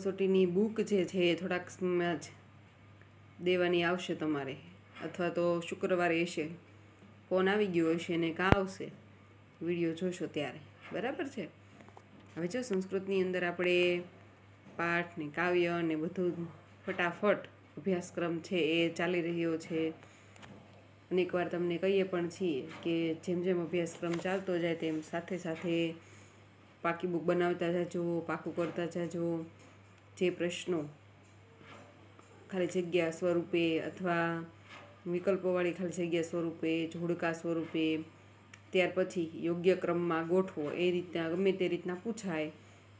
સોસાયટીની બુક જે છે એ થોડાકમાં જ દેવાની આવશે તમારે અથવા તો શુક્રવારે હશે ફોન આવી ગયો હશે ને કાં આવશે વિડીયો જોશો ત્યારે બરાબર છે હવે જો સંસ્કૃતની અંદર આપણે પાઠ ને કાવ્ય ને બધું ફટાફટ અભ્યાસક્રમ છે એ ચાલી રહ્યો છે અને એકવાર તમને કહીએ પણ છીએ કે જેમ જેમ અભ્યાસક્રમ ચાલતો જાય તેમ સાથે સાથે પાકી બુક બનાવતા જાજો પાકું કરતા જાજો જે પ્રશ્નો ખાલી જગ્યા સ્વરૂપે અથવા વિકલ્પોવાળી ખાલી જગ્યા સ્વરૂપે જોડકા સ્વરૂપે ત્યાર પછી યોગ્ય ક્રમમાં ગોઠવો એ રીતના ગમે તે રીતના પૂછાય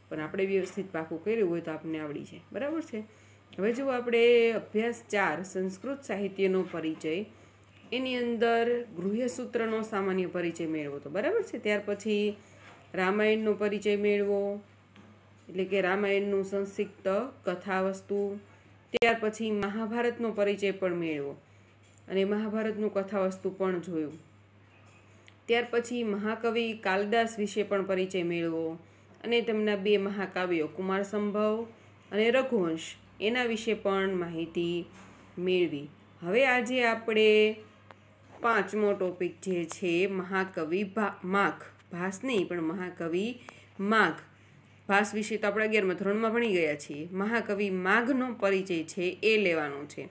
પણ આપણે વ્યવસ્થિત પાકું કર્યું હોય તો આપણને આવડી જાય બરાબર છે હવે જો આપણે અભ્યાસ ચાર સંસ્કૃત સાહિત્યનો પરિચય એની અંદર ગૃહ્યસૂત્રનો સામાન્ય પરિચય મેળવો તો બરાબર છે ત્યાર પછી રામાયણનો પરિચય મેળવો એટલે કે રામાયણનું સંક્ષિપ્ત કથાવસ્તુ ત્યાર પછી મહાભારતનો પરિચય પણ મેળવ્યો અને મહાભારતનું કથાવસ્તુ પણ જોયું ત્યાર પછી મહાકવિ કાલિદાસ વિશે પણ પરિચય મેળવ્યો અને તેમના બે મહાકાવ્યો કુમાર સંભવ અને રઘુવંશ એના વિશે પણ માહિતી મેળવી હવે આજે આપણે પાંચમો ટોપિક જે છે મહાકવિ ભા માખ ભાસ નહીં પણ મહાકવિ માઘ ભાસ વિશે તો આપણે અગિયારમાં ધોરણમાં ભણી ગયા છીએ મહાકવિ માઘનો પરિચય છે એ લેવાનો છે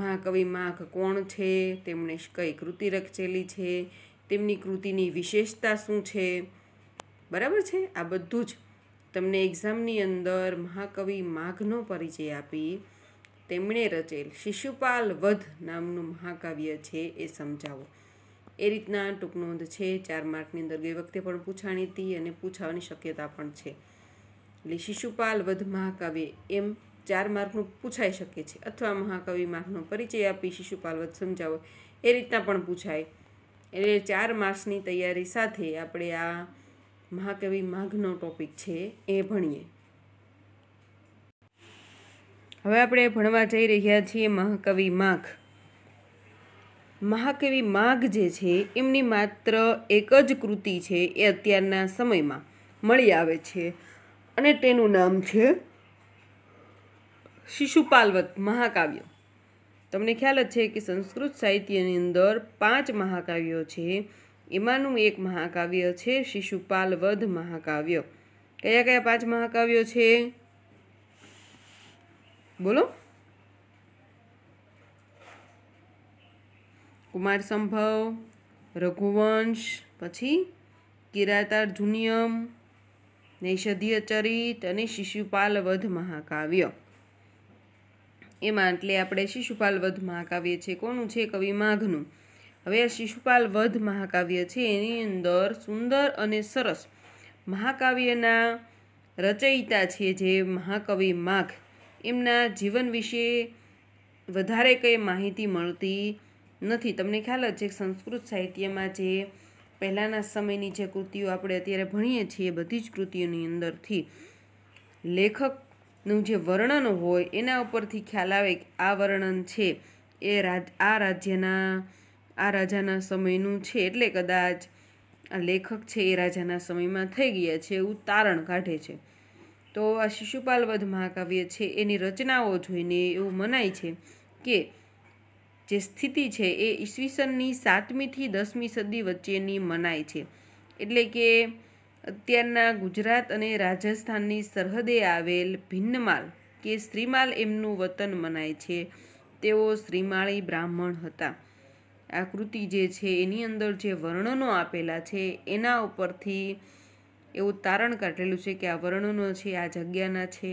મહાકવિ માઘ કોણ છે તેમણે કઈ કૃતિ રચેલી છે તેમની કૃતિની વિશેષતા શું છે બરાબર છે આ બધું જ તમને એક્ઝામની અંદર મહાકવિ માઘનો પરિચય આપી તેમણે રચેલ શિશુપાલ વધ નામનું મહાકાવ્ય છે એ સમજાવો એ રીતના ટૂંક નોંધ છે ચાર માર્કની અંદર ગઈ વખતે પણ પૂછાણી હતી અને પૂછાવાની શક્યતા પણ છે એટલે શિશુપાલ વધ મહાકાવ્ય એમ ચાર માર્કનું પૂછાઈ શકે છે અથવા મહાકવિ માર્કનો પરિચય આપી શિશુપાલ વધ સમજાવો એ રીતના પણ પૂછાય એટલે ચાર માર્ક્સની તૈયારી સાથે આપણે આ મહાકવિ માઘનો ટોપિક છે એ ભણીએ હવે આપણે ભણવા જઈ રહ્યા છીએ મહાકવિ માઘ મહાકવિ માઘ જે છે એમની માત્ર એક જ કૃતિ છે એ અત્યારના સમયમાં મળી આવે છે અને તેનું નામ છે શિશુપાલવત મહાકાવ્ય તમને ખ્યાલ જ છે કે સંસ્કૃત સાહિત્યની અંદર પાંચ મહાકાવ્યો છે એમાંનું એક મહાકાવ્ય છે શિશુપાલવધ મહાકાવ્ય કયા કયા પાંચ મહાકાવ્યો છે બોલો કુમાર સંભવ રઘુવંશ પછી કિરાતાર જુનિયમ નૈષધીય ચરિત અને શિશુપાલ વધ મહાકાવ્ય એમાં એટલે આપણે શિશુપાલ વધ મહાકાવ્ય છે કોનું છે કવિ માઘનું હવે આ શિશુપાલ વધ મહાકાવ્ય છે એની અંદર સુંદર અને સરસ મહાકાવ્યના રચયિતા છે જે મહાકવિ માઘ એમના જીવન વિશે વધારે કંઈ માહિતી મળતી નથી તમને ખ્યાલ જ છે સંસ્કૃત સાહિત્યમાં જે પહેલાંના સમયની જે કૃતિઓ આપણે અત્યારે ભણીએ છીએ બધી જ કૃતિઓની અંદરથી લેખકનું જે વર્ણન હોય એના ઉપરથી ખ્યાલ આવે કે આ વર્ણન છે એ રાજ આ રાજ્યના આ રાજાના સમયનું છે એટલે કદાચ આ લેખક છે એ રાજાના સમયમાં થઈ ગયા છે એવું તારણ કાઢે છે તો આ શિશુપાલવધ મહાકાવ્ય છે એની રચનાઓ જોઈને એવું મનાય છે કે જે સ્થિતિ છે એ ઈસવીસનની સાતમીથી દસમી સદી વચ્ચેની મનાય છે એટલે કે અત્યારના ગુજરાત અને રાજસ્થાનની સરહદે આવેલ ભિન્નમાલ કે શ્રીમાલ એમનું વતન મનાય છે તેઓ શ્રીમાળી બ્રાહ્મણ હતા આ કૃતિ જે છે એની અંદર જે વર્ણનો આપેલા છે એના ઉપરથી એવું તારણ કાઢેલું છે કે આ વર્ણનો છે આ જગ્યાના છે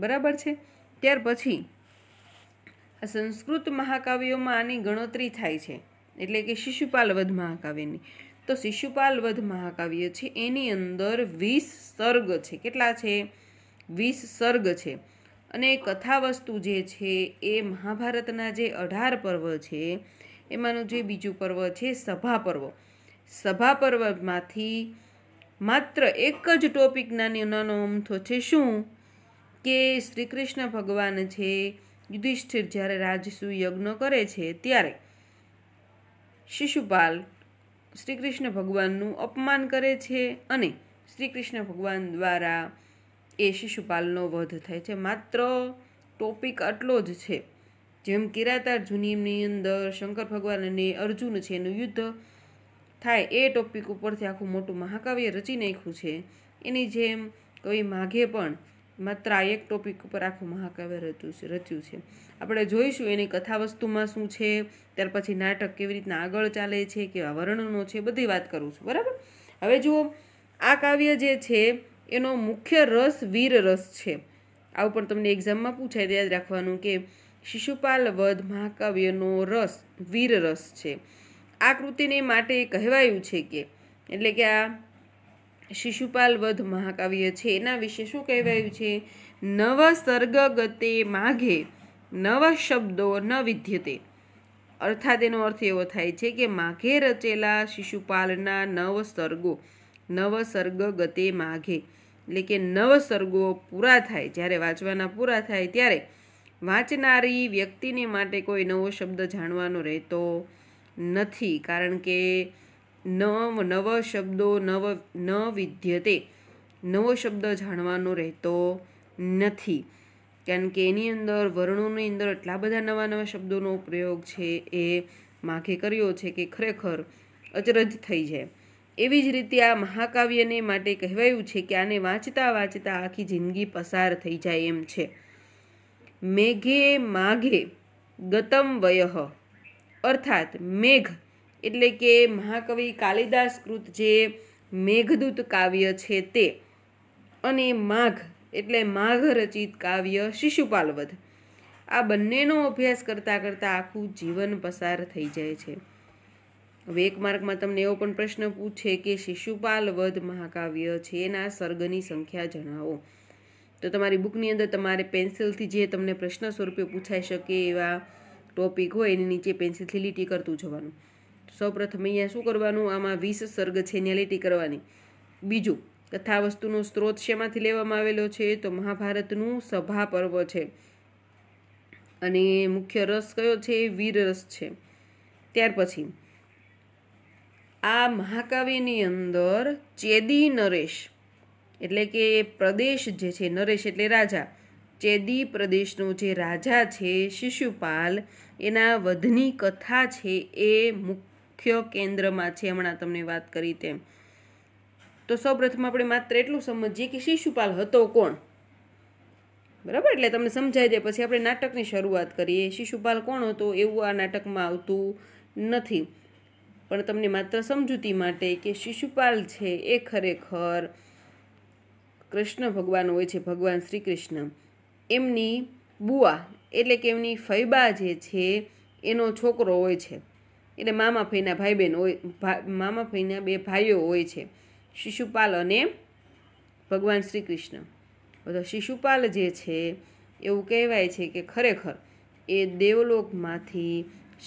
બરાબર છે ત્યાર પછી સંસ્કૃત મહાકાવ્યોમાં આની ગણતરી થાય છે એટલે કે શિશુપાલ વધ મહાકાવ્યની તો શિશુપાલ વધ મહાકાવ્ય છે એની અંદર વીસ સર્ગ છે કેટલા છે વીસ સર્ગ છે અને કથા વસ્તુ જે છે એ મહાભારતના જે અઢાર પર્વ છે એમાંનું જે બીજું પર્વ છે સભા પર્વ સભા પર્વમાંથી માત્ર એક જ ટોપિક નાની નાનો અમથો છે શું કે શ્રી કૃષ્ણ ભગવાન છે યુધિષ્ઠિર જ્યારે રાજસુ યજ્ઞ કરે છે ત્યારે શિશુપાલ શ્રી કૃષ્ણ ભગવાનનું અપમાન કરે છે અને શ્રી કૃષ્ણ ભગવાન દ્વારા એ શિશુપાલનો વધ થાય છે માત્ર ટોપિક આટલો જ છે જેમ કિરાતાર કિરાતાર્જુનની અંદર શંકર ભગવાન અને અર્જુન છે એનું યુદ્ધ થાય એ ટોપિક ઉપરથી આખું મોટું મહાકાવ્ય રચી નાખ્યું છે એની જેમ કવિ માઘે પણ માત્ર આ એક ટોપિક ઉપર આખું મહાકાવ્ય રચ્યું છે રચ્યું છે આપણે જોઈશું એની કથા વસ્તુમાં શું છે ત્યાર પછી નાટક કેવી રીતના આગળ ચાલે છે કેવા વર્ણનો છે બધી વાત કરું છું બરાબર હવે જુઓ આ કાવ્ય જે છે એનો મુખ્ય રસ વીર રસ છે આ ઉપર તમને એક્ઝામમાં પૂછાય યાદ રાખવાનું કે શિશુપાલ વધ મહાકાવ્યનો રસ વીર રસ છે આ કૃતિને માટે કહેવાયું છે કે એટલે કે આ શિશુપાલ વધ મહાકાવ્ય છે એના વિશે શું કહેવાયું છે નવ સર્ગગતે માઘે નવ શબ્દો ન વિદ્યતે અર્થાત એનો અર્થ એવો થાય છે કે માઘે રચેલા શિશુપાલના નવ સર્ગો નવ સર્ગ ગતે માઘે એટલે કે નવ સર્ગો પૂરા થાય જ્યારે વાંચવાના પૂરા થાય ત્યારે વાંચનારી વ્યક્તિને માટે કોઈ નવો શબ્દ જાણવાનો રહેતો નથી કારણ કે નવ નવ શબ્દો નવ ન વિદ્યતે નવો શબ્દ જાણવાનો રહેતો નથી કારણ કે એની અંદર વર્ણોની અંદર એટલા બધા નવા નવા શબ્દોનો પ્રયોગ છે એ માખે કર્યો છે કે ખરેખર અચરજ થઈ જાય એવી જ રીતે આ મહાકાવ્યને માટે કહેવાયું છે કે આને વાંચતા વાંચતા આખી જિંદગી પસાર થઈ જાય એમ છે મેઘે માઘે ગતમ વયહ અર્થાત મેઘ એટલે કે મહાકવિ કાલિદાસ કૃત જે મેઘદૂત કાવ્ય છે તે અને માઘ એટલે માઘ રચિત કાવ્ય શિશુપાલવધ આ બંનેનો અભ્યાસ કરતાં કરતાં આખું જીવન પસાર થઈ જાય છે વેક તમને એવો પણ પ્રશ્ન પૂછે કે શિશુપાલ વધ મહાકાવ્ય છે એના સર્ગની સંખ્યા જણાવો તો તમારી બુકની અંદર તમારે પેન્સિલથી જે તમને પ્રશ્ન સ્વરૂપે પૂછાઈ શકે એવા ટોપિક હોય એની નીચે પેન્સિલથી લીટી કરતું જવાનું સૌપ્રથમ અહીંયા શું કરવાનું આમાં વીસ સર્ગ છે એને કરવાની બીજું કથા વસ્તુનો સ્ત્રોત શેમાંથી લેવામાં આવેલો છે તો મહાભારતનું સભા પર્વ છે અને મુખ્ય રસ કયો છે વીર રસ છે ત્યાર પછી આ મહાકાવ્યની અંદર ચેદી નરેશ એટલે કે પ્રદેશ જે છે નરેશ એટલે રાજા ચેદી પ્રદેશનો જે રાજા છે શિશુપાલ એના વધની કથા છે એ મુખ્ય મુખ્ય કેન્દ્રમાં છે હમણાં તમને વાત કરી તેમ તો સૌપ્રથમ આપણે માત્ર એટલું સમજીએ કે શિશુપાલ હતો કોણ બરાબર એટલે તમને સમજાઈ જાય પછી આપણે નાટકની શરૂઆત કરીએ શિશુપાલ કોણ હતો એવું આ નાટકમાં આવતું નથી પણ તમને માત્ર સમજૂતી માટે કે શિશુપાલ છે એ ખરેખર કૃષ્ણ ભગવાન હોય છે ભગવાન શ્રી કૃષ્ણ એમની બુઆ એટલે કે એમની ફૈબા જે છે એનો છોકરો હોય છે એટલે મામા ફઈના ભાઈ બહેન હોય મામા ફઈના બે ભાઈઓ હોય છે શિશુપાલ અને ભગવાન શ્રી કૃષ્ણ બધા શિશુપાલ જે છે એવું કહેવાય છે કે ખરેખર એ દેવલોકમાંથી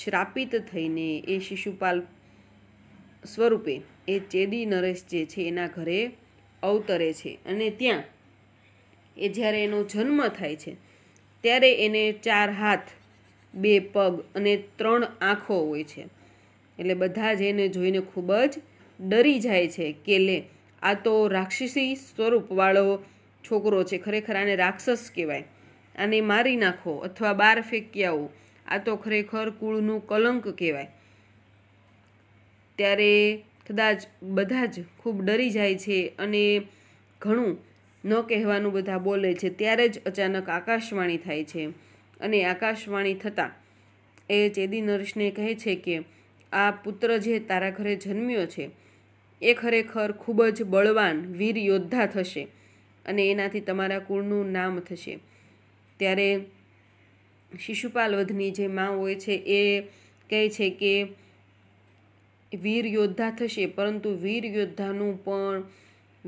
શ્રાપિત થઈને એ શિશુપાલ સ્વરૂપે એ ચેદી નરેશ જે છે એના ઘરે અવતરે છે અને ત્યાં એ જ્યારે એનો જન્મ થાય છે ત્યારે એને ચાર હાથ બે પગ અને ત્રણ આંખો હોય છે એટલે બધા જ એને જોઈને ખૂબ જ ડરી જાય છે કે લે આ તો રાક્ષસી સ્વરૂપવાળો છોકરો છે ખરેખર આને રાક્ષસ કહેવાય આને મારી નાખો અથવા બાર ફેંકી આવો આ તો ખરેખર કુળનું કલંક કહેવાય ત્યારે કદાચ બધા જ ખૂબ ડરી જાય છે અને ઘણું ન કહેવાનું બધા બોલે છે ત્યારે જ અચાનક આકાશવાણી થાય છે અને આકાશવાણી થતાં એ ચેદી નર્સને કહે છે કે આ પુત્ર જે તારા ઘરે જન્મ્યો છે એ ખરેખર ખૂબ જ બળવાન વીર યોદ્ધા થશે અને એનાથી તમારા કુળનું નામ થશે ત્યારે શિશુપાલ વધની જે મા હોય છે એ કહે છે કે વીર યોદ્ધા થશે પરંતુ વીર યોદ્ધાનું પણ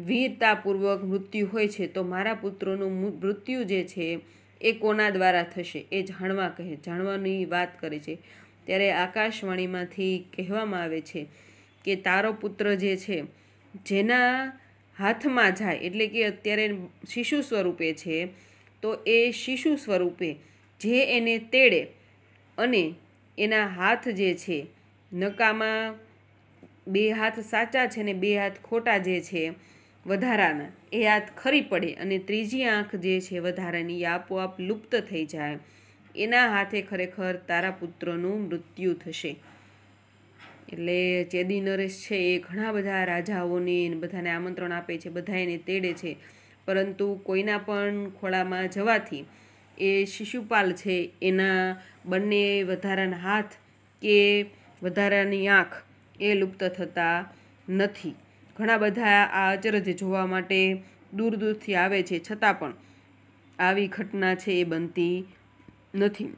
વીરતાપૂર્વક મૃત્યુ હોય છે તો મારા પુત્રોનું મૃત્યુ જે છે એ કોના દ્વારા થશે એ જાણવા કહે જાણવાની વાત કરે છે ત્યારે આકાશવાણીમાંથી કહેવામાં આવે છે કે તારો પુત્ર જે છે જેના હાથમાં જાય એટલે કે અત્યારે શિશુ સ્વરૂપે છે તો એ શિશુ સ્વરૂપે જે એને તેડે અને એના હાથ જે છે નકામાં બે હાથ સાચા છે ને બે હાથ ખોટા જે છે વધારાના એ હાથ ખરી પડે અને ત્રીજી આંખ જે છે વધારાની એ આપોઆપ લુપ્ત થઈ જાય એના હાથે ખરેખર તારા પુત્રનું મૃત્યુ થશે એટલે ચેદી નરેશ છે એ ઘણા બધા રાજાઓને બધાને આમંત્રણ આપે છે બધા એને તેડે છે પરંતુ કોઈના પણ ખોળામાં જવાથી એ શિશુપાલ છે એના બંને વધારાના હાથ કે વધારાની આંખ એ લુપ્ત થતા નથી ઘણા બધા આ અચરજ જોવા માટે દૂર દૂરથી આવે છે છતાં પણ આવી ઘટના છે એ બનતી નથી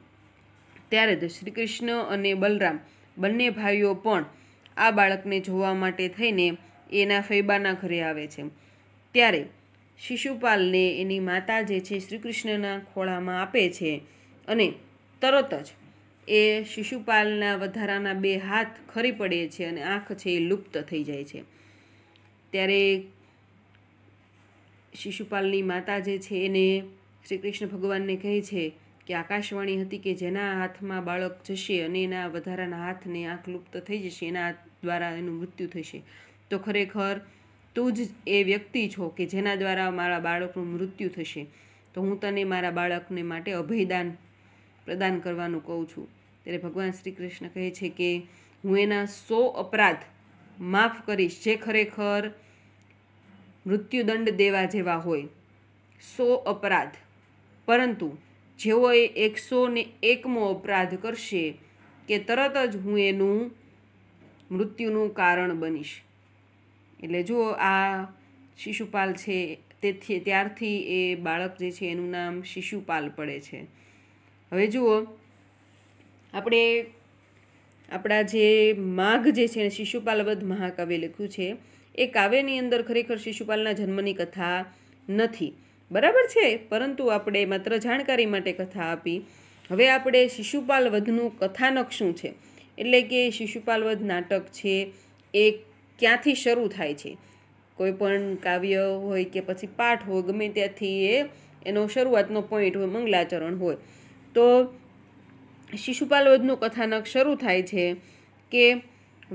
ત્યારે જ શ્રી કૃષ્ણ અને બલરામ બંને ભાઈઓ પણ આ બાળકને જોવા માટે થઈને એના ફૈબાના ઘરે આવે છે ત્યારે શિશુપાલને એની માતા જે છે શ્રી કૃષ્ણના ખોળામાં આપે છે અને તરત જ એ શિશુપાલના વધારાના બે હાથ ખરી પડે છે અને આંખ છે એ લુપ્ત થઈ જાય છે ત્યારે શિશુપાલની માતા જે છે એને શ્રી કૃષ્ણ ભગવાનને કહે છે કે આકાશવાણી હતી કે જેના હાથમાં બાળક જશે અને એના વધારાના હાથને આંખ લુપ્ત થઈ જશે એના દ્વારા એનું મૃત્યુ થશે તો ખરેખર તું જ એ વ્યક્તિ છો કે જેના દ્વારા મારા બાળકનું મૃત્યુ થશે તો હું તને મારા બાળકને માટે અભયદાન પ્રદાન કરવાનું કહું છું ત્યારે ભગવાન શ્રી કૃષ્ણ કહે છે કે હું એના સો અપરાધ માફ કરીશ જે ખરેખર મૃત્યુદંડ દેવા જેવા હોય સો અપરાધ પરંતુ જેઓ એ એકસો ને એકમો અપરાધ કરશે કે તરત જ હું એનું મૃત્યુનું કારણ બનીશ એટલે જો આ શિશુપાલ છે તેથી ત્યારથી એ બાળક જે છે એનું નામ શિશુપાલ પડે છે હવે જુઓ આપણે આપણા જે માઘ જે છે એને શિશુપાલ શિશુપાલવધ મહાકાવ્ય લખ્યું છે એ કાવ્યની અંદર ખરેખર શિશુપાલના જન્મની કથા નથી બરાબર છે પરંતુ આપણે માત્ર જાણકારી માટે કથા આપી હવે આપણે શિશુપાલ વધનું કથાનક શું છે એટલે કે શિશુપાલ વધ નાટક છે એ ક્યાંથી શરૂ થાય છે કોઈ પણ કાવ્ય હોય કે પછી પાઠ હોય ગમે ત્યાંથી એ એનો શરૂઆતનો પોઈન્ટ હોય મંગલાચરણ હોય તો શિશુપાલ વધનું કથાનક શરૂ થાય છે કે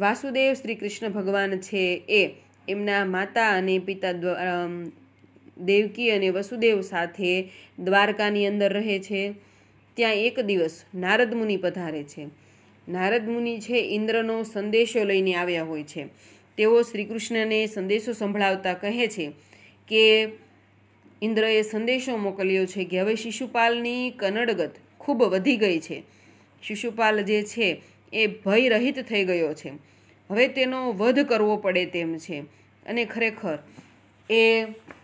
વાસુદેવ શ્રી કૃષ્ણ ભગવાન છે એ એમના માતા અને પિતા દ્વારા દેવકી અને વસુદેવ સાથે દ્વારકાની અંદર રહે છે ત્યાં એક દિવસ નારદ મુનિ પધારે છે નારદ મુનિ છે ઇન્દ્રનો સંદેશો લઈને આવ્યા હોય છે તેઓ શ્રી કૃષ્ણને સંદેશો સંભળાવતા કહે છે કે ઇન્દ્રએ સંદેશો મોકલ્યો છે કે હવે શિશુપાલની કનડગત ખૂબ વધી ગઈ છે શિશુપાલ જે છે એ ભયરહિત થઈ ગયો છે હવે તેનો વધ કરવો પડે તેમ છે અને ખરેખર એ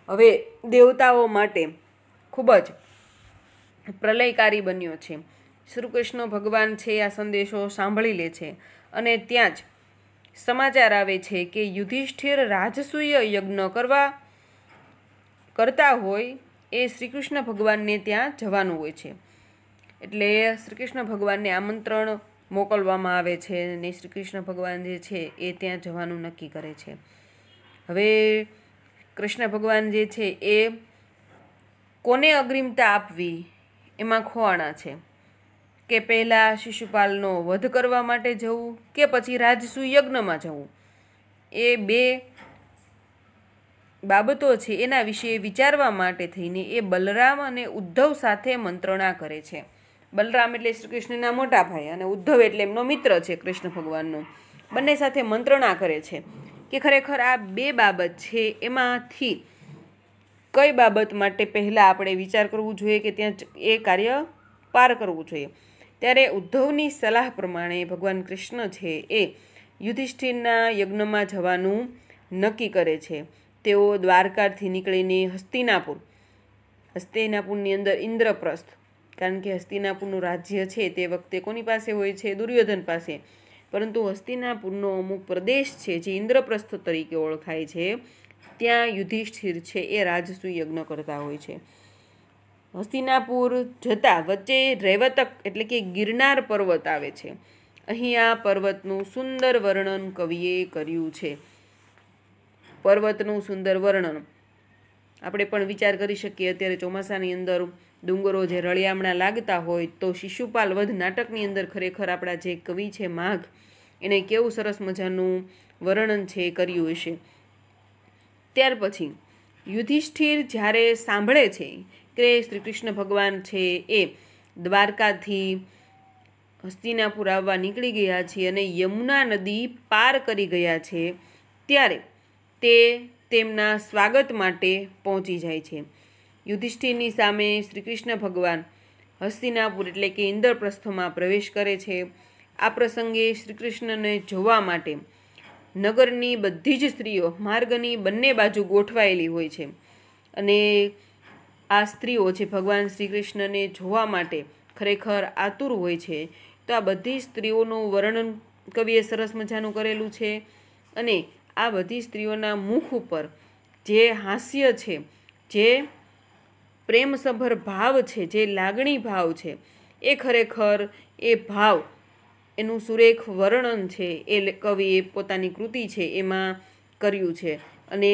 હવે દેવતાઓ માટે ખૂબ જ પ્રલયકારી બન્યો છે શ્રી કૃષ્ણ ભગવાન છે આ સંદેશો સાંભળી લે છે અને ત્યાં જ સમાચાર આવે છે કે યુધિષ્ઠિર રાજસૂય યજ્ઞ કરવા કરતા હોય એ શ્રી કૃષ્ણ ભગવાનને ત્યાં જવાનું હોય છે એટલે શ્રી કૃષ્ણ ભગવાનને આમંત્રણ મોકલવામાં આવે છે અને શ્રી કૃષ્ણ ભગવાન જે છે એ ત્યાં જવાનું નક્કી કરે છે હવે કૃષ્ણ ભગવાન જે છે એ કોને અગ્રિમતા આપવી એમાં ખોવાણા છે કે પહેલાં શિશુપાલનો વધ કરવા માટે જવું કે પછી રાજસુયજ્ઞમાં જવું એ બે બાબતો છે એના વિશે વિચારવા માટે થઈને એ બલરામ અને ઉદ્ધવ સાથે મંત્રણા કરે છે બલરામ એટલે શ્રી કૃષ્ણના મોટા ભાઈ અને ઉદ્ધવ એટલે એમનો મિત્ર છે કૃષ્ણ ભગવાનનો બંને સાથે મંત્રણા કરે છે કે ખરેખર આ બે બાબત છે એમાંથી કઈ બાબત માટે પહેલાં આપણે વિચાર કરવું જોઈએ કે ત્યાં એ કાર્ય પાર કરવું જોઈએ ત્યારે ઉદ્ધવની સલાહ પ્રમાણે ભગવાન કૃષ્ણ છે એ યુધિષ્ઠિરના યજ્ઞમાં જવાનું નક્કી કરે છે તેઓ દ્વારકાથી નીકળીને હસ્તિનાપુર હસ્તિનાપુરની અંદર ઇન્દ્રપ્રસ્થ કારણ કે હસ્તિનાપુરનું રાજ્ય છે તે વખતે કોની પાસે હોય છે દુર્યોધન પાસે પરંતુ હસ્તિનાપુરનો અમુક પ્રદેશ છે જે ઇન્દ્રપ્રસ્થ તરીકે ઓળખાય છે ત્યાં યુધિષ્ઠિર છે એ રાજસુ યજ્ઞ કરતા હોય છે હસ્તિનાપુર જતાં વચ્ચે રૈવતક એટલે કે ગિરનાર પર્વત આવે છે અહીં આ પર્વતનું સુંદર વર્ણન કવિએ કર્યું છે પર્વતનું સુંદર વર્ણન આપણે પણ વિચાર કરી શકીએ અત્યારે ચોમાસાની અંદર ડુંગરો જે રળિયામણા લાગતા હોય તો શિશુપાલ વધ નાટકની અંદર ખરેખર આપણા જે કવિ છે માઘ એને કેવું સરસ મજાનું વર્ણન છે કર્યું હશે ત્યાર પછી યુધિષ્ઠિર જ્યારે સાંભળે છે કે શ્રી કૃષ્ણ ભગવાન છે એ દ્વારકાથી હસ્તિનાપુર આવવા નીકળી ગયા છે અને યમુના નદી પાર કરી ગયા છે ત્યારે તે તેમના સ્વાગત માટે પહોંચી જાય છે યુધિષ્ઠિરની સામે શ્રીકૃષ્ણ ભગવાન હસ્તિનાપુર એટલે કે ઇન્દ્રપ્રસ્થમાં પ્રવેશ કરે છે આ પ્રસંગે શ્રીકૃષ્ણને જોવા માટે નગરની બધી જ સ્ત્રીઓ માર્ગની બંને બાજુ ગોઠવાયેલી હોય છે અને આ સ્ત્રીઓ છે ભગવાન શ્રીકૃષ્ણને જોવા માટે ખરેખર આતુર હોય છે તો આ બધી સ્ત્રીઓનું વર્ણન કવિએ સરસ મજાનું કરેલું છે અને આ બધી સ્ત્રીઓના મુખ ઉપર જે હાસ્ય છે જે પ્રેમસભર ભાવ છે જે લાગણી ભાવ છે એ ખરેખર એ ભાવ એનું સુરેખ વર્ણન છે એ કવિએ પોતાની કૃતિ છે એમાં કર્યું છે અને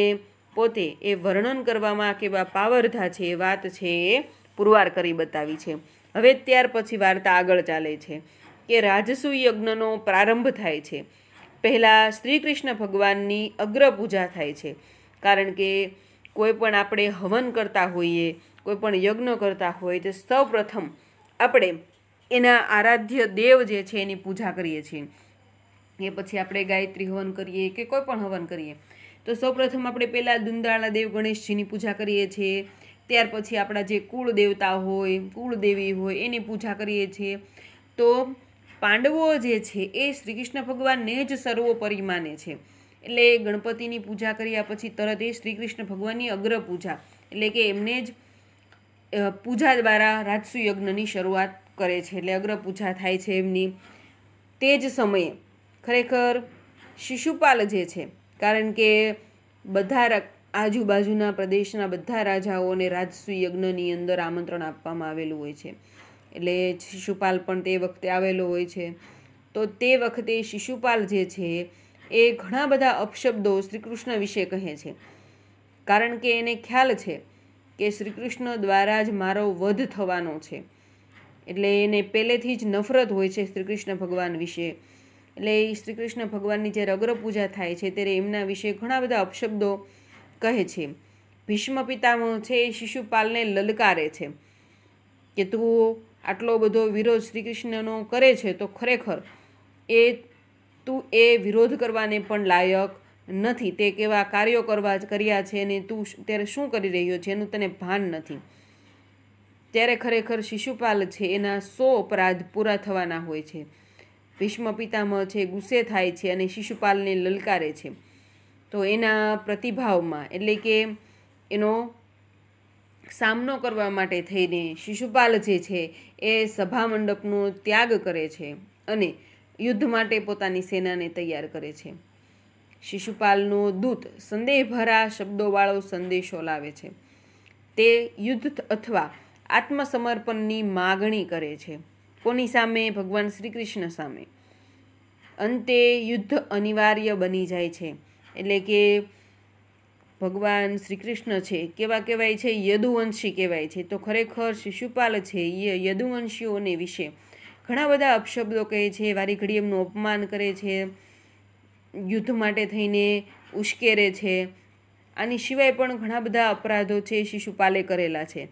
પોતે એ વર્ણન કરવામાં કેવા પાવરધા છે એ વાત છે એ પુરવાર કરી બતાવી છે હવે ત્યાર પછી વાર્તા આગળ ચાલે છે કે રાજસુ યજ્ઞનો પ્રારંભ થાય છે પહેલાં શ્રી કૃષ્ણ ભગવાનની અગ્ર પૂજા થાય છે કારણ કે કોઈ પણ આપણે હવન કરતા હોઈએ કોઈ પણ યજ્ઞ કરતા હોઈએ તો સૌપ્રથમ આપણે એના આરાધ્ય દેવ જે છે એની પૂજા કરીએ છીએ એ પછી આપણે ગાયત્રી હવન કરીએ કે કોઈ પણ હવન કરીએ તો સૌપ્રથમ આપણે પહેલાં દુંદાળા દેવ ગણેશજીની પૂજા કરીએ છીએ ત્યાર પછી આપણા જે કુળ દેવતા હોય કુળ દેવી હોય એની પૂજા કરીએ છીએ તો પાંડવો જે છે એ શ્રી કૃષ્ણ ભગવાનને જ સર્વોપરી માને છે એટલે ગણપતિની પૂજા કર્યા પછી તરત એ શ્રી કૃષ્ણ ભગવાનની અગ્ર પૂજા એટલે કે એમને જ પૂજા દ્વારા રાજસુ યજ્ઞની શરૂઆત કરે છે એટલે અગ્ર પૂજા થાય છે એમની તે જ સમયે ખરેખર શિશુપાલ જે છે કારણ કે બધા આજુબાજુના પ્રદેશના બધા રાજાઓને રાજસુ યજ્ઞની અંદર આમંત્રણ આપવામાં આવેલું હોય છે એટલે શિશુપાલ પણ તે વખતે આવેલો હોય છે તો તે વખતે શિશુપાલ જે છે એ ઘણા બધા અપશબ્દો શ્રી કૃષ્ણ વિશે કહે છે કારણ કે એને ખ્યાલ છે કે શ્રી કૃષ્ણ દ્વારા જ મારો વધ થવાનો છે એટલે એને પહેલેથી જ નફરત હોય છે શ્રી કૃષ્ણ ભગવાન વિશે એટલે એ શ્રી કૃષ્ણ ભગવાનની જ્યારે અગ્ર પૂજા થાય છે ત્યારે એમના વિશે ઘણા બધા અપશબ્દો કહે છે ભીષ્મ પિતામહ છે એ શિશુપાલને લલકારે છે કે તું આટલો બધો વિરોધ શ્રીકૃષ્ણનો કરે છે તો ખરેખર એ તું એ વિરોધ કરવાને પણ લાયક નથી તે કેવા કાર્યો કરવા કર્યા છે અને તું ત્યારે શું કરી રહ્યો છે એનું તને ભાન નથી ત્યારે ખરેખર શિશુપાલ છે એના સો અપરાધ પૂરા થવાના હોય છે ભીષ્મ પિતામહ છે ગુસ્સે થાય છે અને શિશુપાલને લલકારે છે તો એના પ્રતિભાવમાં એટલે કે એનો સામનો કરવા માટે થઈને શિશુપાલ જે છે એ સભા મંડપનો ત્યાગ કરે છે અને યુદ્ધ માટે પોતાની સેનાને તૈયાર કરે છે શિશુપાલનો દૂત સંદેહભરા શબ્દોવાળો સંદેશો લાવે છે તે યુદ્ધ અથવા આત્મસમર્પણની માગણી કરે છે કોની સામે ભગવાન શ્રી કૃષ્ણ સામે અંતે યુદ્ધ અનિવાર્ય બની જાય છે એટલે કે ભગવાન શ્રી કૃષ્ણ છે કેવા કહેવાય છે યદુવંશી કહેવાય છે તો ખરેખર શિશુપાલ છે એ યદુવંશીઓને વિશે ઘણા બધા અપશબ્દો કહે છે વારીઘડી એમનું અપમાન કરે છે યુદ્ધ માટે થઈને ઉશ્કેરે છે આની સિવાય પણ ઘણા બધા અપરાધો છે શિશુપાલે કરેલા છે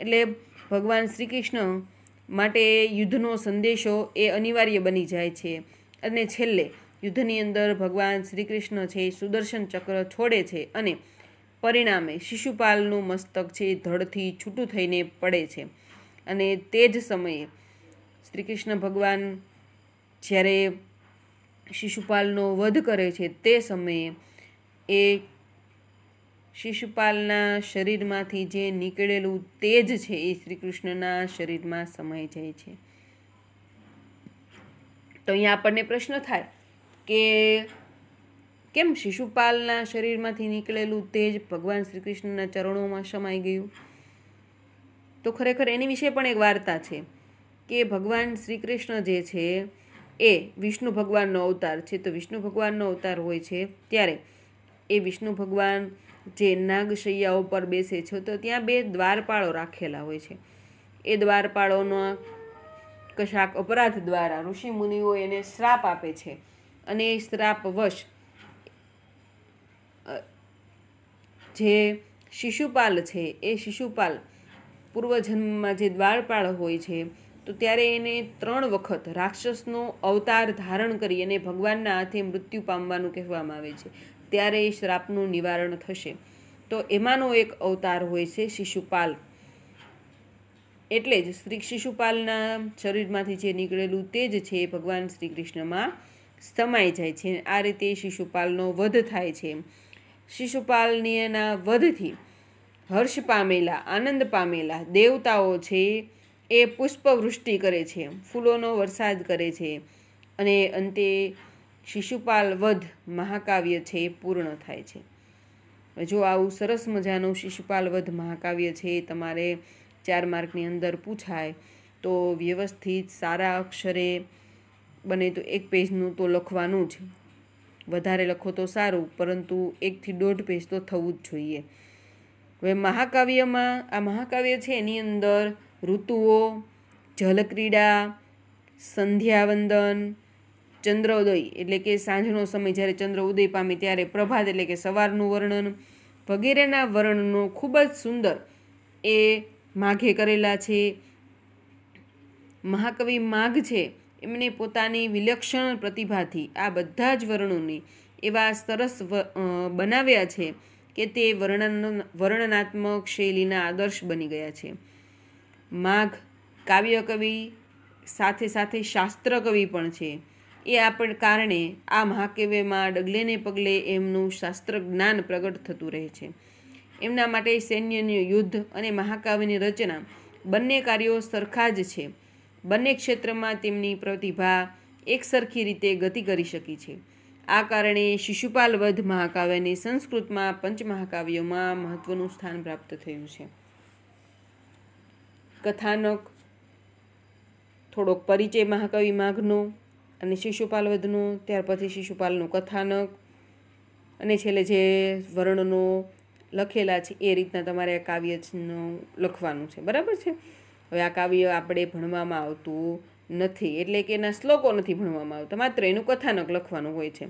એટલે ભગવાન શ્રી કૃષ્ણ માટે યુદ્ધનો સંદેશો એ અનિવાર્ય બની જાય છે અને છેલ્લે યુદ્ધની અંદર ભગવાન શ્રી કૃષ્ણ છે સુદર્શન ચક્ર છોડે છે અને પરિણામે શિશુપાલનું મસ્તક છે ધડથી છૂટું થઈને પડે છે અને તે જ સમયે શ્રી કૃષ્ણ ભગવાન જ્યારે શિશુપાલનો વધ કરે છે તે સમયે એ શિશુપાલના શરીરમાંથી જે નીકળેલું તેજ છે એ શ્રી કૃષ્ણના શરીરમાં સમાઈ જાય છે તો અહીંયા આપણને પ્રશ્ન થાય કે કેમ શિશુપાલના શરીરમાંથી નીકળેલું તેજ ભગવાન શ્રી કૃષ્ણના ચરણોમાં સમાઈ ગયું તો ખરેખર એની વિશે પણ એક વાર્તા છે કે ભગવાન શ્રી કૃષ્ણ જે છે એ વિષ્ણુ ભગવાનનો અવતાર છે તો વિષ્ણુ ભગવાનનો અવતાર હોય છે ત્યારે એ વિષ્ણુ ભગવાન જે નાગશૈયા ઉપર બેસે છે તો ત્યાં બે દ્વારપાળો રાખેલા હોય છે એ દ્વારપાળોનો કશાક અપરાધ દ્વારા ઋષિ મુનિઓ એને શ્રાપ આપે છે અને એ શ્રાપ વશ જે શિશુપાલ છે એ શિશુપાલ પૂર્વજન્મમાં જે દ્વારપાળ હોય છે તો ત્યારે એને ત્રણ વખત રાક્ષસનો અવતાર ધારણ કરી અને ભગવાનના હાથે મૃત્યુ પામવાનું કહેવામાં આવે છે ત્યારે એ શ્રાપનું નિવારણ થશે તો એમાંનો એક અવતાર હોય છે શિશુપાલ એટલે જ શ્રી શિશુપાલના શરીરમાંથી જે નીકળેલું તે જ છે એ ભગવાન શ્રી કૃષ્ણમાં સમાઈ જાય છે આ રીતે શિશુપાલનો વધ થાય છે શિશુપાલની એના વધથી હર્ષ પામેલા આનંદ પામેલા દેવતાઓ છે એ પુષ્પવૃષ્ટિ કરે છે ફૂલોનો વરસાદ કરે છે અને અંતે શિશુપાલ વધ મહાકાવ્ય છે એ પૂર્ણ થાય છે જો આવું સરસ મજાનું શિશુપાલ વધ મહાકાવ્ય છે તમારે ચાર માર્કની અંદર પૂછાય તો વ્યવસ્થિત સારા અક્ષરે બને તો એક પેજનું તો લખવાનું જ વધારે લખો તો સારું પરંતુ એકથી દોઢ પેજ તો થવું જ જોઈએ હવે મહાકાવ્યમાં આ મહાકાવ્ય છે એની અંદર ઋતુઓ જલક્રીડા સંધ્યાવંદન ચંદ્રોદય એટલે કે સાંજનો સમય જ્યારે ચંદ્ર ઉદય પામે ત્યારે પ્રભાત એટલે કે સવારનું વર્ણન વગેરેના વર્ણનો ખૂબ જ સુંદર એ માઘે કરેલા છે મહાકવિ માઘ છે એમને પોતાની વિલક્ષણ પ્રતિભાથી આ બધા જ વર્ણોને એવા સરસ બનાવ્યા છે કે તે વર્ણન વર્ણનાત્મક શૈલીના આદર્શ બની ગયા છે માઘ કાવ્ય કવિ સાથે સાથે શાસ્ત્ર કવિ પણ છે એ આપણ કારણે આ મહાકાવ્યમાં ડગલેને પગલે એમનું શાસ્ત્ર જ્ઞાન પ્રગટ થતું રહે છે એમના માટે સૈન્યનું યુદ્ધ અને મહાકાવ્યની રચના બંને કાર્યો સરખા જ છે બંને ક્ષેત્રમાં તેમની પ્રતિભા એકસરખી રીતે ગતિ કરી શકી છે આ કારણે શિશુપાલ વધ મહાકાવ્યને સંસ્કૃતમાં પંચમહાકાવ્યોમાં મહત્ત્વનું સ્થાન પ્રાપ્ત થયું છે કથાનક થોડોક પરિચય મહાકવિ માઘનો અને શિશુપાલ વધનો ત્યાર પછી શિશુપાલનું કથાનક અને છેલ્લે જે વર્ણનો લખેલા છે એ રીતના તમારે આ કાવ્યનું લખવાનું છે બરાબર છે હવે આ કાવ્ય આપણે ભણવામાં આવતું નથી એટલે કે એના શ્લોકો નથી ભણવામાં આવતા માત્ર એનું કથાનક લખવાનું હોય છે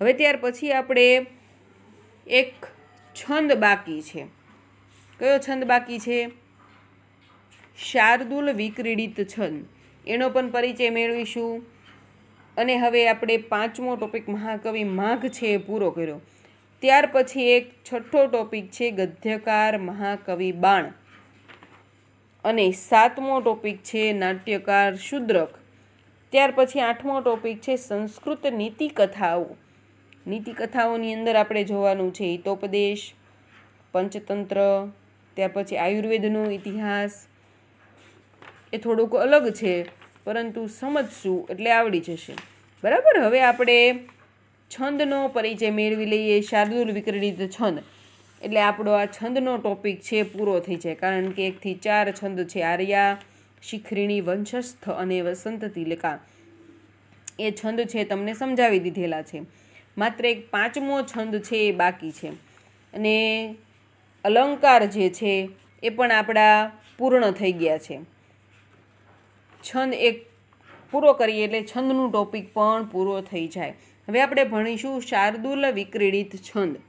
હવે ત્યાર પછી આપણે એક છંદ બાકી છે કયો છંદ બાકી છે શાર્દુલ વિક્રીડિત છન એનો પણ પરિચય મેળવીશું અને હવે આપણે પાંચમો ટોપિક મહાકવિ માઘ છે એ પૂરો કર્યો ત્યાર પછી એક છઠ્ઠો ટોપિક છે ગદ્યકાર મહાકવિ બાણ અને સાતમો ટોપિક છે નાટ્યકાર શુદ્રક ત્યાર પછી આઠમો ટોપિક છે સંસ્કૃત નીતિકથાઓ નીતિકથાઓની અંદર આપણે જોવાનું છે હિતોપદેશ પંચતંત્ર ત્યાર પછી આયુર્વેદનો ઇતિહાસ એ થોડુંક અલગ છે પરંતુ સમજશું એટલે આવડી જશે બરાબર હવે આપણે છંદનો પરિચય મેળવી લઈએ શાર્દુલ વિક્રડિત છંદ એટલે આપણો આ છંદનો ટોપિક છે પૂરો થઈ જાય કારણ કે એકથી ચાર છંદ છે આર્યા શિખરીણી વંશસ્થ અને વસંત તિલકા એ છંદ છે તમને સમજાવી દીધેલા છે માત્ર એક પાંચમો છંદ છે એ બાકી છે અને અલંકાર જે છે એ પણ આપણા પૂર્ણ થઈ ગયા છે છંદ એક પૂરો કરીએ એટલે છંદનું ટોપિક પણ પૂરો થઈ જાય હવે આપણે ભણીશું શાર્દુલ વિક્રીડિત છંદ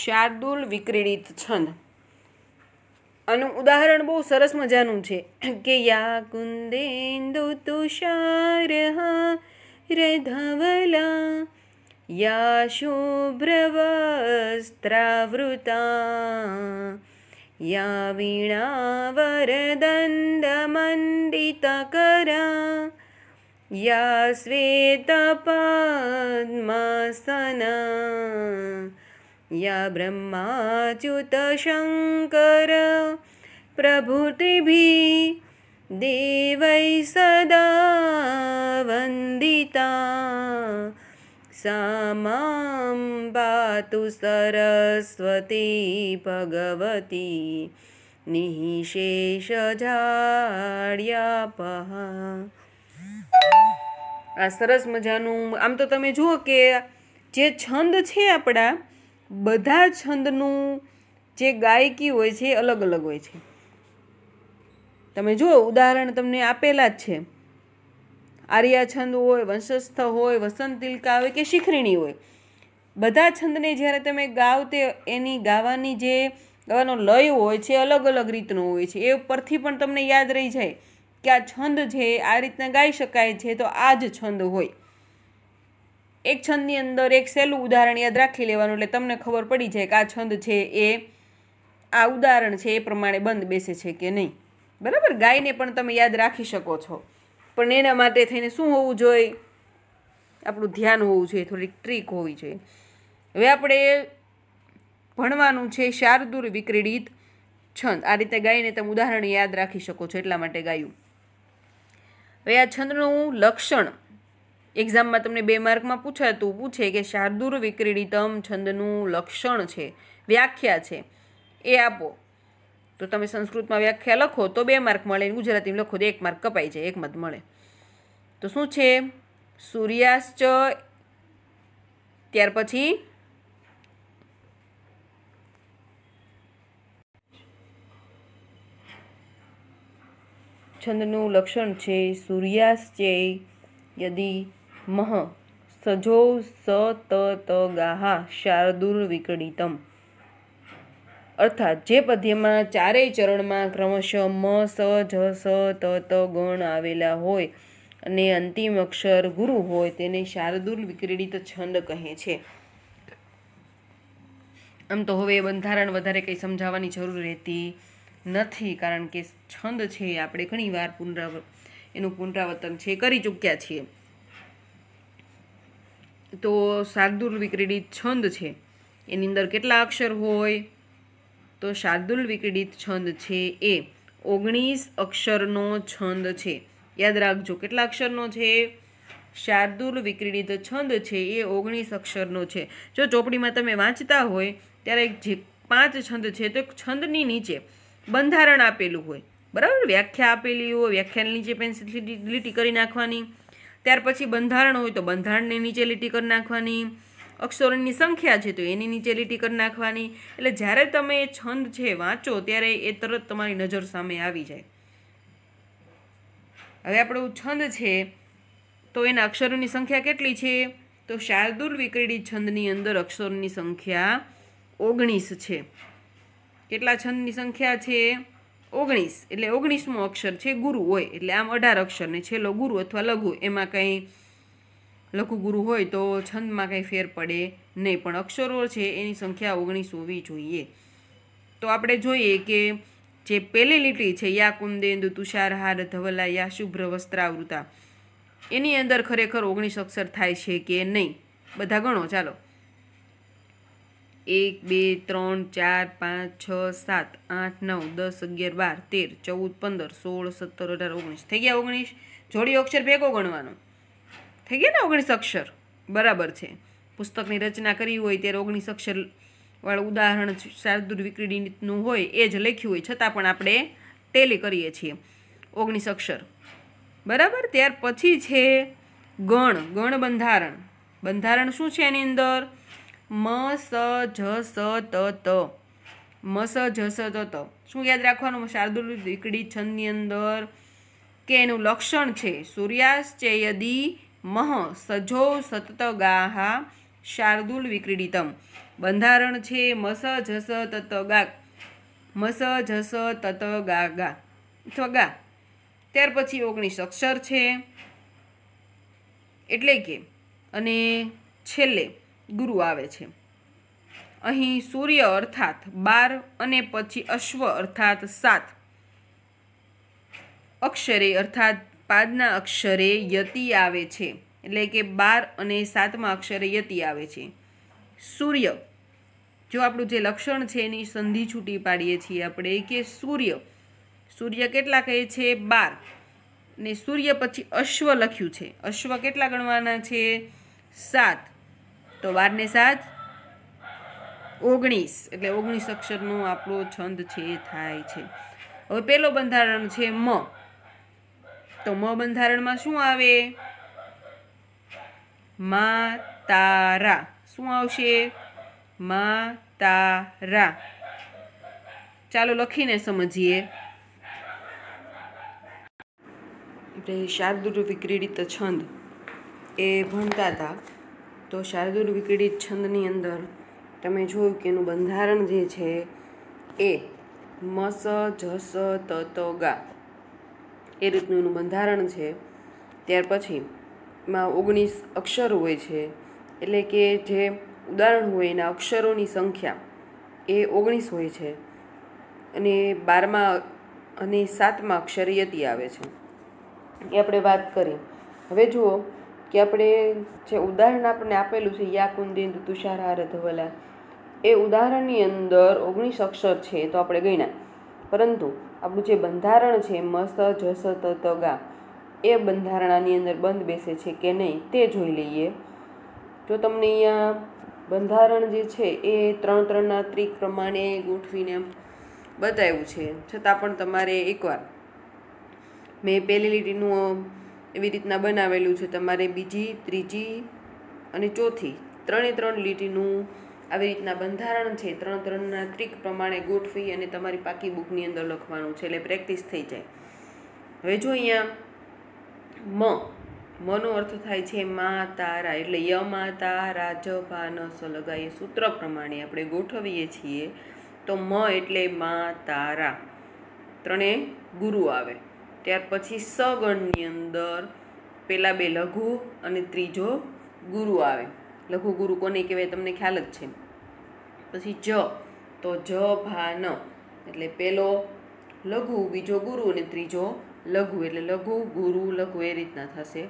શાર્દુલ વિક્રીડિત છંદ આનું ઉદાહરણ બહુ સરસ મજાનું છે કે યા કુંદેન્દુ તુષાર હા रधवला या शुभ्रवस्त्रावृता या वीणावरदण्डमण्डितकरा या श्वेतपाद्मास्तना या ब्रह्माच्युतशङ्कर प्रभृतिभिः देवै सदा वन्दिता सा मां पातु सरस्वती भगवती નિઃશેષાડ્યાપહા આ સરસ મજાનું આમ તો તમે જુઓ કે જે છંદ છે આપણા બધા છંદનું જે ગાયકી હોય છે અલગ અલગ હોય છે તમે જો ઉદાહરણ તમને આપેલા જ છે આર્યા છંદ હોય વંશસ્થ હોય વસંત તિલકા હોય કે શિખરીણી હોય બધા છંદને જ્યારે તમે ગાવ તે એની ગાવાની જે ગાવાનો લય હોય છે અલગ અલગ રીતનો હોય છે એ ઉપરથી પણ તમને યાદ રહી જાય કે આ છંદ છે આ રીતના ગાઈ શકાય છે તો આ જ છંદ હોય એક છંદની અંદર એક સહેલું ઉદાહરણ યાદ રાખી લેવાનું એટલે તમને ખબર પડી જાય કે આ છંદ છે એ આ ઉદાહરણ છે એ પ્રમાણે બંધ બેસે છે કે નહીં બરાબર ગાયને પણ તમે યાદ રાખી શકો છો પણ એના માટે થઈને શું હોવું જોઈએ આપણું ધ્યાન હોવું જોઈએ થોડીક ટ્રીક હોવી જોઈએ હવે આપણે ભણવાનું છે શાર્દુર વિક્રીડિત છંદ આ રીતે ગાયને તમે ઉદાહરણ યાદ રાખી શકો છો એટલા માટે ગાયું હવે આ છંદનું લક્ષણ એક્ઝામમાં તમને બે માર્કમાં પૂછાતું પૂછે કે શાર્દુર વિક્રીડિતમ છંદનું લક્ષણ છે વ્યાખ્યા છે એ આપો તો તમે સંસ્કૃતમાં વ્યાખ્યા લખો તો બે માર્ક મળે ગુજરાતીમાં લખો તો એક માર્ક કપાઈ જાય એક મત મળે તો શું છે સૂર્યાસ્ત ત્યાર પછી છંદનું લક્ષણ છે સૂર્યાશ્ચય યદી મહ સજો સ ત ગાહા શાર્દુર વિકડિતમ અર્થાત જે પદ્યમાં ચારેય ચરણમાં ક્રમશઃ મ સ જ સ ત ત ગણ આવેલા હોય અને અંતિમ અક્ષર ગુરુ હોય તેને શાર્દુલ વિક્રીડિત છંદ કહે છે આમ તો હવે બંધારણ વધારે કંઈ સમજાવવાની જરૂર રહેતી નથી કારણ કે છંદ છે આપણે ઘણીવાર પુનરાવ એનું પુનરાવર્તન છે કરી ચૂક્યા છીએ તો શાર્દુલ વિક્રીડિત છંદ છે એની અંદર કેટલા અક્ષર હોય તો શાર્દુલ વિકડિત છંદ છે એ ઓગણીસ અક્ષરનો છંદ છે યાદ રાખજો કેટલા અક્ષરનો છે શાર્દુલ વિક્રીડિત છંદ છે એ ઓગણીસ અક્ષરનો છે જો ચોપડીમાં તમે વાંચતા હોય ત્યારે જે પાંચ છંદ છે તો એક છંદની નીચે બંધારણ આપેલું હોય બરાબર વ્યાખ્યા આપેલી હોય વ્યાખ્યાની નીચે પેન્સિલ લીટી કરી નાખવાની ત્યાર પછી બંધારણ હોય તો બંધારણની નીચે લીટી કરી નાખવાની અક્ષરોની સંખ્યા છે તો એની નીચે લીટી કરી નાખવાની એટલે જ્યારે તમે એ છંદ છે વાંચો ત્યારે એ તરત તમારી નજર સામે આવી જાય હવે આપણું છંદ છે તો એના અક્ષરોની સંખ્યા કેટલી છે તો શાર્દુલ વિક્રીડી છંદની અંદર અક્ષરોની સંખ્યા ઓગણીસ છે કેટલા છંદની સંખ્યા છે ઓગણીસ એટલે ઓગણીસમો અક્ષર છે ગુરુ હોય એટલે આમ અઢાર અક્ષરને છેલ્લો ગુરુ અથવા લઘુ એમાં કંઈ લઘુગુરુ હોય તો છંદમાં કંઈ ફેર પડે નહીં પણ અક્ષરો છે એની સંખ્યા ઓગણીસ હોવી જોઈએ તો આપણે જોઈએ કે જે પહેલી લીટી છે યા કુંદેન્દુ તુષારહાર ધવલા યા શુભ્ર વસ્ત્રાવૃતા એની અંદર ખરેખર ઓગણીસ અક્ષર થાય છે કે નહીં બધા ગણો ચાલો એક બે ત્રણ ચાર પાંચ છ સાત આઠ નવ દસ અગિયાર બાર તેર ચૌદ પંદર સોળ સત્તર અઢાર ઓગણીસ થઈ ગયા ઓગણીસ જોડી અક્ષર ભેગો ગણવાનો થઈ ગયા ને ઓગણીસ અક્ષર બરાબર છે પુસ્તકની રચના કરી હોય ત્યારે ઓગણીસ અક્ષર વાળું ઉદાહરણ શાર્દુર વિક્રીડીનું હોય એ જ લખ્યું હોય છતાં પણ આપણે ટેલી કરીએ છીએ ઓગણીસ અક્ષર બરાબર ત્યાર પછી છે ગણ ગણ બંધારણ બંધારણ શું છે એની અંદર મ સ જ સ ત ત મ સ જ સ ત ત શું યાદ રાખવાનું શાર્દુલ દીકડી છંદની અંદર કે એનું લક્ષણ છે સૂર્યાસ્ત યદી મહ સજો સતતગાહા શાર્દુલ વિક્રીડિતમ બંધારણ છે મસ જસ તતગા મસ જસ તતગાગા ત્વગા ત્યાર પછી ઓગણીસ અક્ષર છે એટલે કે અને છેલ્લે ગુરુ આવે છે અહીં સૂર્ય અર્થાત બાર અને પછી અશ્વ અર્થાત સાત અક્ષરે અર્થાત પાદના અક્ષરે યતિ આવે છે એટલે કે બાર અને સાતમા અક્ષરે યતિ આવે છે સૂર્ય જો આપણું જે લક્ષણ છે એની સંધિ છૂટી પાડીએ છીએ આપણે કે સૂર્ય સૂર્ય કેટલા કહે છે બાર ને સૂર્ય પછી અશ્વ લખ્યું છે અશ્વ કેટલા ગણવાના છે સાત તો બારને સાત ઓગણીસ એટલે ઓગણીસ અક્ષરનો આપણો છંદ છે થાય છે હવે પહેલો બંધારણ છે મ તો મ બંધારણમાં શું આવે મા તારા શું આવશે મા તારા ચાલો લખીને સમજીએ આપણે શાર્દુર વિક્રીડિત છંદ એ ભણતા હતા તો શાર્દુર વિક્રીડિત છંદની અંદર તમે જોયું કે એનું બંધારણ જે છે એ મસ જસ ત ગા એ રીતનું એનું બંધારણ છે ત્યાર પછી એમાં ઓગણીસ અક્ષર હોય છે એટલે કે જે ઉદાહરણ હોય એના અક્ષરોની સંખ્યા એ ઓગણીસ હોય છે અને બારમા અને સાતમાં અક્ષરયતી આવે છે એ આપણે વાત કરી હવે જુઓ કે આપણે જે ઉદાહરણ આપણને આપેલું છે યા તુષાર તુષારહાર ધવલા એ ઉદાહરણની અંદર ઓગણીસ અક્ષર છે તો આપણે ગણ્યા પરંતુ આપણું જે બંધારણ છે મસ્ત જસ તગા એ બંધારણાની અંદર બંધ બેસે છે કે નહીં તે જોઈ લઈએ જો તમને અહીંયા બંધારણ જે છે એ ત્રણ ત્રણના ત્રિક પ્રમાણે ગોઠવીને બતાવ્યું છે છતાં પણ તમારે એકવાર મેં પહેલી લીટીનું એવી રીતના બનાવેલું છે તમારે બીજી ત્રીજી અને ચોથી ત્રણે ત્રણ લીટીનું આવી રીતના બંધારણ છે ત્રણ ત્રણના ત્રીક પ્રમાણે ગોઠવી અને તમારી પાકી બુકની અંદર લખવાનું છે એટલે પ્રેક્ટિસ થઈ જાય હવે જો અહીંયા મ મનો અર્થ થાય છે મા તારા એટલે યમા તારા જ ભા સ લગાવીએ સૂત્ર પ્રમાણે આપણે ગોઠવીએ છીએ તો મ એટલે મા તારા ત્રણે ગુરુ આવે ત્યાર પછી સગણની અંદર પહેલાં બે લઘુ અને ત્રીજો ગુરુ આવે લઘુ ગુરુ કોને કહેવાય તમને ખ્યાલ જ છે પછી જ તો જ ભા ન એટલે પહેલો લઘુ બીજો ગુરુ અને ત્રીજો લઘુ એટલે લઘુ ગુરુ લઘુ એ રીતના થશે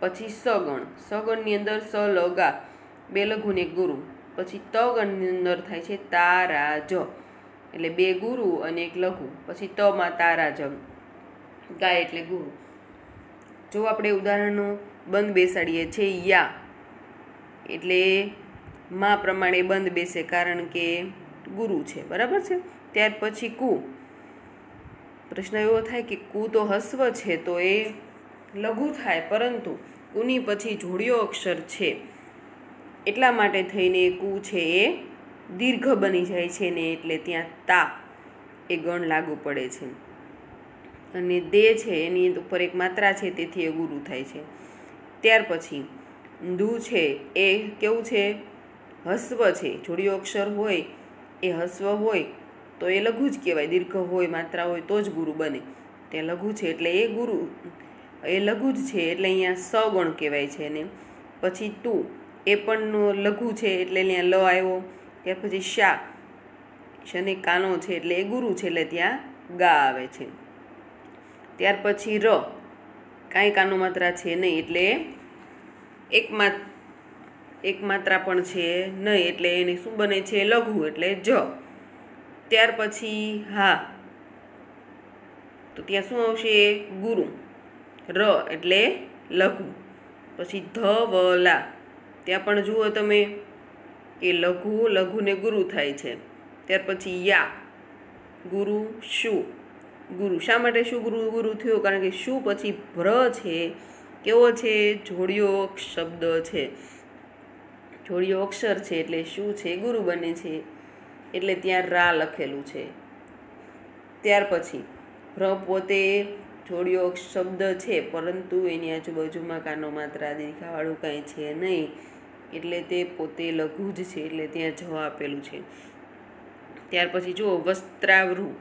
પછી સગણ સગણની અંદર સ લગા બે લઘુને ગુરુ પછી તગણની અંદર થાય છે તારા જ એટલે બે ગુરુ અને એક લઘુ પછી તમાં તારા જ ગાય એટલે ગુરુ જો આપણે ઉદાહરણનું બંધ બેસાડીએ છે યા એટલે માં પ્રમાણે બંધ બેસે કારણ કે ગુરુ છે બરાબર છે ત્યાર પછી કુ પ્રશ્ન એવો થાય કે કુ તો હસ્વ છે તો એ લઘુ થાય પરંતુ કુની પછી જોડિયો અક્ષર છે એટલા માટે થઈને કુ છે એ દીર્ઘ બની જાય છે ને એટલે ત્યાં તા એ ગણ લાગુ પડે છે અને દે છે એની ઉપર એક માત્રા છે તેથી એ ગુરુ થાય છે ત્યાર પછી દુ છે એ કેવું છે હસ્વ છે જોડિયો અક્ષર હોય એ હસ્વ હોય તો એ લઘુ જ કહેવાય દીર્ઘ હોય માત્રા હોય તો જ ગુરુ બને તે લઘુ છે એટલે એ ગુરુ એ લઘુ જ છે એટલે અહીંયા સગણ કહેવાય છે ને પછી તું એ પણ લઘુ છે એટલે અહીંયા લ આવ્યો ત્યાર પછી શા શને કાનો છે એટલે એ ગુરુ છે એટલે ત્યાં ગા આવે છે ત્યાર પછી ર કાંઈ કાનો માત્રા છે નહીં એટલે એક માત્ર માત્રા પણ છે નહીં એટલે એને શું બને છે લઘુ એટલે જ ત્યાર પછી હા તો ત્યાં શું આવશે ગુરુ ર એટલે લઘુ પછી ધ ધવલા ત્યાં પણ જુઓ તમે કે લઘુ લઘુને ગુરુ થાય છે ત્યાર પછી યા ગુરુ શું ગુરુ શા માટે શું ગુરુ ગુરુ થયો કારણ કે શું પછી ભ્ર છે કેવો છે જોડિયો શબ્દ છે જોડિયો અક્ષર છે એટલે શું છે ગુરુ બને છે એટલે ત્યાં રા લખેલું છે ત્યાર પછી ર પોતે જોડિયો શબ્દ છે પરંતુ એની આજુબાજુમાં કાનો માત્રા દેખાવાળું કાંઈ છે નહીં એટલે તે પોતે લઘુ જ છે એટલે ત્યાં જવા આપેલું છે ત્યાર પછી જુઓ વસ્ત્રાવરું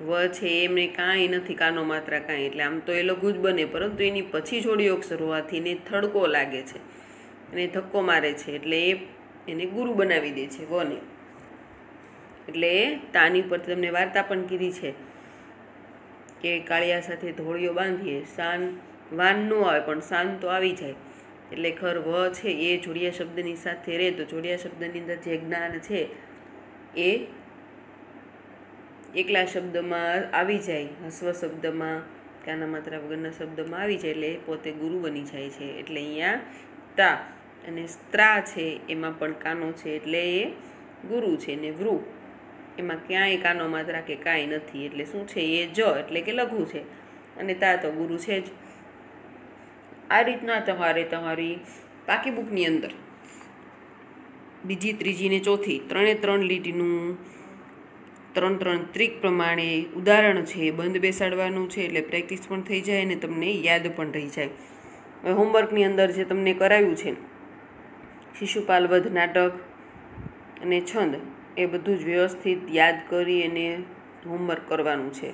વ છે એમને કાંઈ નથી કાનો માત્રા કાંઈ એટલે આમ તો એ લઘુ જ બને પરંતુ એની પછી જોડીઓ અક્ષર હોવાથી એને થડકો લાગે છે એને ધક્કો મારે છે એટલે એ એને ગુરુ બનાવી દે છે વને એટલે તાની પર તમને વાર્તા પણ કીધી છે કે કાળિયા સાથે ધોળિયો બાંધીએ સાન વાન ન આવે પણ સાન તો આવી જાય એટલે ખર વ છે એ જોડિયા શબ્દની સાથે રહે તો જોડિયા શબ્દની અંદર જે જ્ઞાન છે એ એકલા શબ્દમાં આવી જાય હસ્વ શબ્દમાં કાના માત્રા વગરના શબ્દમાં આવી જાય એટલે પોતે ગુરુ બની જાય છે એટલે અહીંયા તા અને સ્ત્રા છે એમાં પણ કાનો છે એટલે એ ગુરુ છે ને વૃ એમાં ક્યાંય કાનો માત્રા કે કાંઈ નથી એટલે શું છે એ જ એટલે કે લઘુ છે અને તા તો ગુરુ છે જ આ રીતના તમારે તમારી પાકી બુકની અંદર બીજી ત્રીજી ને ચોથી ત્રણે ત્રણ લીટીનું ત્રણ ત્રણ ત્રિક પ્રમાણે ઉદાહરણ છે બંધ બેસાડવાનું છે એટલે પ્રેક્ટિસ પણ થઈ જાય અને તમને યાદ પણ રહી જાય હવે હોમવર્કની અંદર જે તમને કરાવ્યું છે શિશુપાલ વધ નાટક અને છંદ એ બધું જ વ્યવસ્થિત યાદ કરી અને હોમવર્ક કરવાનું છે